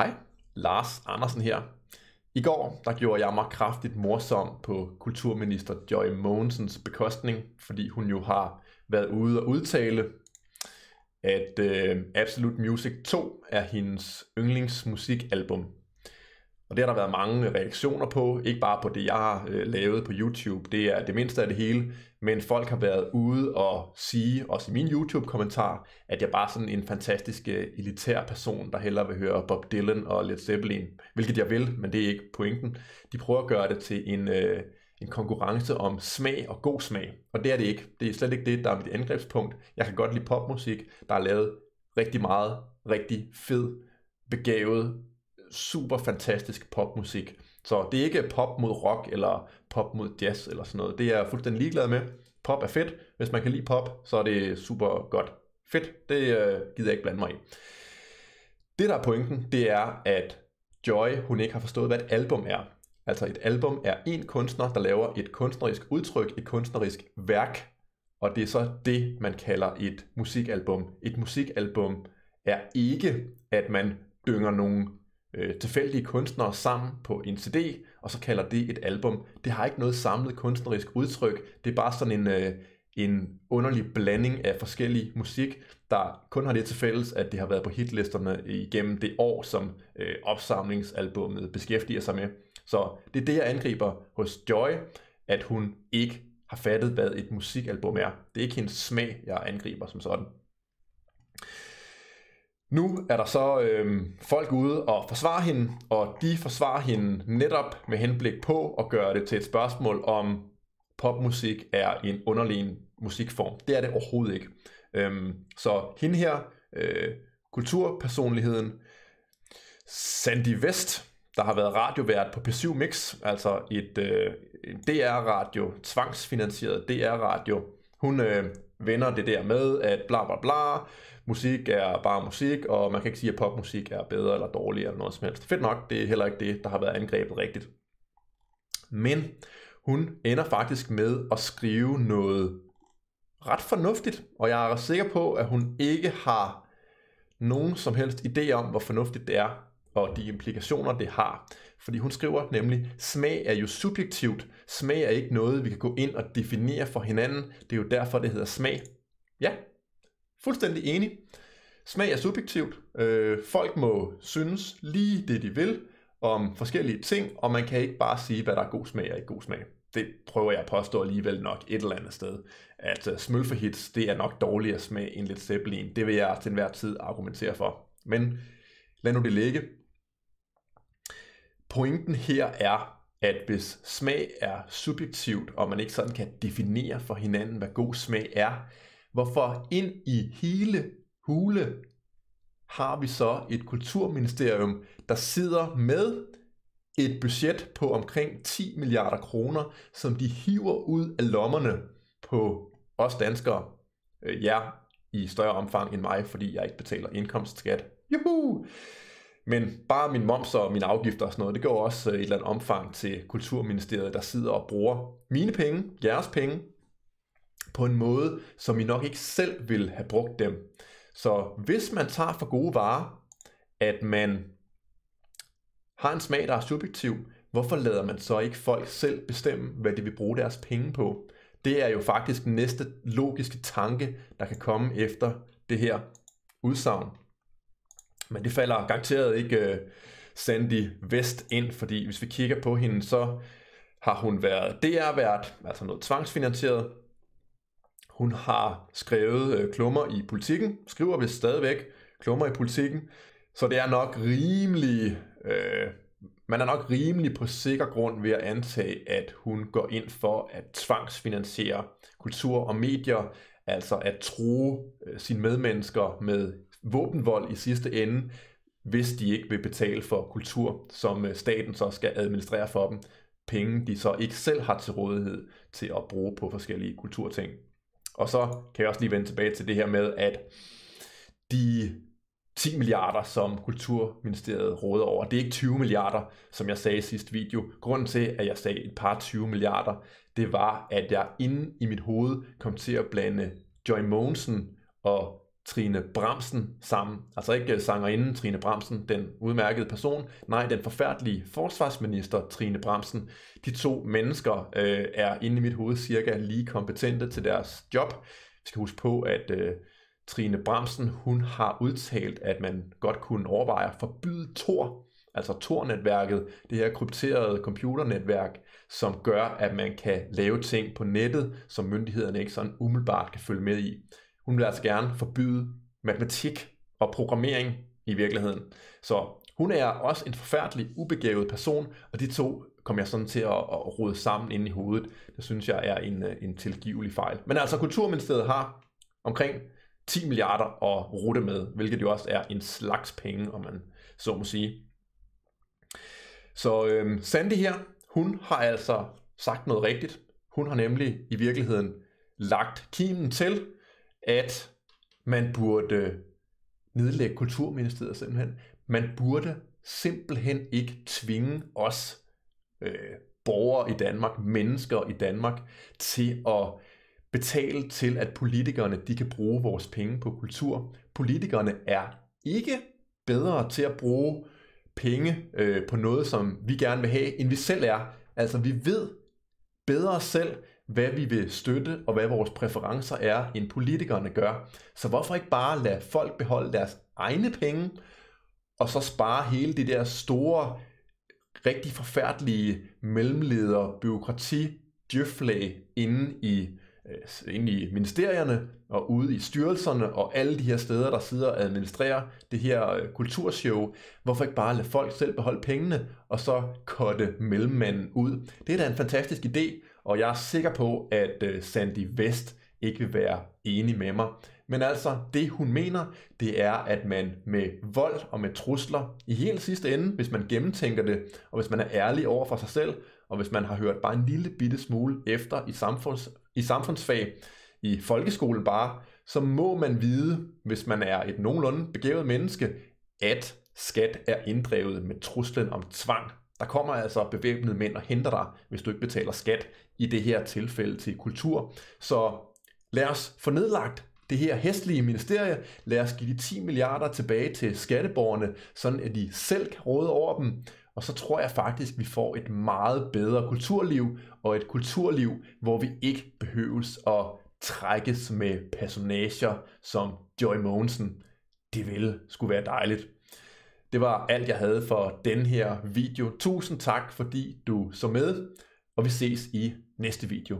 Hej, Lars Andersen her. I går der gjorde jeg mig kraftigt morsom på kulturminister Joy Mogensens bekostning, fordi hun jo har været ude og udtale, at øh, Absolute Music 2 er hendes yndlingsmusikalbum. Og det har der været mange reaktioner på, ikke bare på det, jeg har øh, lavet på YouTube, det er det mindste af det hele, men folk har været ude og sige, også i min YouTube-kommentar, at jeg bare er sådan en fantastisk øh, elitær person, der hellere vil høre Bob Dylan og Led Zeppelin, hvilket jeg vil, men det er ikke pointen. De prøver at gøre det til en, øh, en konkurrence om smag og god smag, og det er det ikke. Det er slet ikke det, der er mit angrebspunkt. Jeg kan godt lide popmusik, der er lavet rigtig meget, rigtig fed, begavet, super fantastisk popmusik. Så det er ikke pop mod rock eller pop mod jazz eller sådan noget. Det er jeg fuldstændig ligeglad med. Pop er fedt. Hvis man kan lide pop, så er det super godt. Fedt, det øh, gider jeg ikke blande mig i. Det, der er pointen, det er, at Joy, hun ikke har forstået, hvad et album er. Altså et album er en kunstner, der laver et kunstnerisk udtryk, et kunstnerisk værk, og det er så det, man kalder et musikalbum. Et musikalbum er ikke, at man dynger nogle øh, tilfældige kunstnere sammen på en CD, og så kalder det et album. Det har ikke noget samlet kunstnerisk udtryk, det er bare sådan en, øh, en underlig blanding af forskellig musik, der kun har det til fælles, at det har været på hitlisterne igennem det år, som øh, opsamlingsalbummet beskæftiger sig med. Så det er det, jeg angriber hos Joy, at hun ikke har fattet, hvad et musikalbum er. Det er ikke hendes smag, jeg angriber som sådan. Nu er der så øh, folk ude og forsvare hende, og de forsvarer hende netop med henblik på at gøre det til et spørgsmål om popmusik er en underlegen musikform. Det er det overhovedet ikke. Øh, så hende her, øh, kulturpersonligheden Sandy West, der har været radiovært på P7 Mix, altså et øh, DR-radio, tvangsfinansieret DR-radio. Hun øh, vender det der med, at bla bla bla, musik er bare musik, og man kan ikke sige, at popmusik er bedre eller dårligere eller noget som helst. Fedt nok, det er heller ikke det, der har været angrebet rigtigt. Men hun ender faktisk med at skrive noget ret fornuftigt, og jeg er sikker på, at hun ikke har nogen som helst idé om, hvor fornuftigt det er og de implikationer, det har. Fordi hun skriver nemlig, smag er jo subjektivt. Smag er ikke noget, vi kan gå ind og definere for hinanden. Det er jo derfor, det hedder smag. Ja, fuldstændig enig. Smag er subjektivt. Øh, folk må synes lige det, de vil om forskellige ting, og man kan ikke bare sige, hvad der er god smag og ikke god smag. Det prøver jeg at påstå alligevel nok et eller andet sted. At uh, smølferhits, det er nok dårligere smag end lidt Zeppelin. Det vil jeg til enhver tid argumentere for. Men lad nu det ligge. Pointen her er, at hvis smag er subjektivt, og man ikke sådan kan definere for hinanden, hvad god smag er, hvorfor ind i hele hule har vi så et kulturministerium, der sidder med et budget på omkring 10 milliarder kroner, som de hiver ud af lommerne på os danskere, øh, ja, i større omfang end mig, fordi jeg ikke betaler indkomstskat Juhu! Men bare min moms og mine afgifter og sådan noget, det går også øh, et eller andet omfang til Kulturministeriet, der sidder og bruger mine penge, jeres penge, på en måde, som I nok ikke selv vil have brugt dem. Så hvis man tager for gode varer, at man har en smag, der er subjektiv, hvorfor lader man så ikke folk selv bestemme, hvad de vil bruge deres penge på? Det er jo faktisk den næste logiske tanke, der kan komme efter det her udsagn. Men det falder garanteret ikke øh, Sandy Vest ind, fordi hvis vi kigger på hende, så har hun været DR-vært, altså noget tvangsfinansieret. Hun har skrevet øh, klummer i politikken, skriver vi stadigvæk klummer i politikken, så det er nok rimelig, øh, man er nok rimelig på sikker grund ved at antage, at hun går ind for at tvangsfinansiere kultur og medier, altså at tro øh, sine medmennesker med våbenvold i sidste ende, hvis de ikke vil betale for kultur, som øh, staten så skal administrere for dem. Penge, de så ikke selv har til rådighed til at bruge på forskellige kulturting. Og så kan jeg også lige vende tilbage til det her med, at de 10 milliarder, som Kulturministeriet råder over. Det er ikke 20 milliarder, som jeg sagde i sidste video. Grunden til, at jeg sagde et par 20 milliarder, det var, at jeg inde i mit hoved kom til at blande Joy Monsen og Trine Bramsen sammen. Altså ikke øh, sangerinden Trine Bramsen, den udmærkede person, nej, den forfærdelige forsvarsminister Trine Bramsen. De to mennesker øh, er inde i mit hoved cirka lige kompetente til deres job. Vi skal huske på, at øh, Trine Bramsen, hun har udtalt, at man godt kunne overveje at forbyde Tor, altså Tor-netværket, det her krypterede computernetværk, som gør, at man kan lave ting på nettet, som myndighederne ikke sådan umiddelbart kan følge med i. Hun vil altså gerne forbyde matematik og programmering i virkeligheden. Så hun er også en forfærdelig, ubegavet person, og de to kom jeg sådan til at, at rode sammen inde i hovedet. Det synes jeg er en, øh, en tilgivelig fejl. Men altså, Kulturministeriet har omkring 10 milliarder at rute med, hvilket jo også er en slags penge, om man så må sige. Så øhm, Sandy her, hun har altså sagt noget rigtigt. Hun har nemlig i virkeligheden lagt kimen til, at man burde nedlægge kulturministeriet simpelthen. Man burde simpelthen ikke tvinge os øh, borgere i Danmark, mennesker i Danmark, til at betale til, at politikerne de kan bruge vores penge på kultur. Politikerne er ikke bedre til at bruge penge øh, på noget, som vi gerne vil have, end vi selv er. Altså vi ved bedre selv, hvad vi vil støtte og hvad vores præferencer er, end politikerne gør. Så hvorfor ikke bare lade folk beholde deres egne penge, og så spare hele det der store, rigtig forfærdelige mellemleder, byråkrati, djøflag inde i, øh, inde i ministerierne og ude i styrelserne og alle de her steder, der sidder og administrerer det her øh, kulturshow. Hvorfor ikke bare lade folk selv beholde pengene og så kotte mellemmanden ud? Det er da en fantastisk idé, og jeg er sikker på, at øh, Sandy West ikke vil være enig med mig. Men altså, det hun mener, det er, at man med vold og med trusler, i helt sidste ende, hvis man gennemtænker det, og hvis man er ærlig over for sig selv, og hvis man har hørt bare en lille bitte smule efter i, samfunds, i samfundsfag, i folkeskolen bare, så må man vide, hvis man er et nogenlunde begævet menneske, at skat er inddrevet med truslen om tvang der kommer altså bevæbnede mænd og henter dig, hvis du ikke betaler skat, i det her tilfælde til kultur. Så lad os få nedlagt det her hestlige ministerie, lad os give de 10 milliarder tilbage til skatteborgerne, sådan at de selv kan råde over dem, og så tror jeg faktisk, at vi får et meget bedre kulturliv, og et kulturliv, hvor vi ikke behøves at trækkes med personager som Joy Mogensen. Det ville skulle være dejligt. Det var alt, jeg havde for den her video. Tusind tak, fordi du så med, og vi ses i næste video.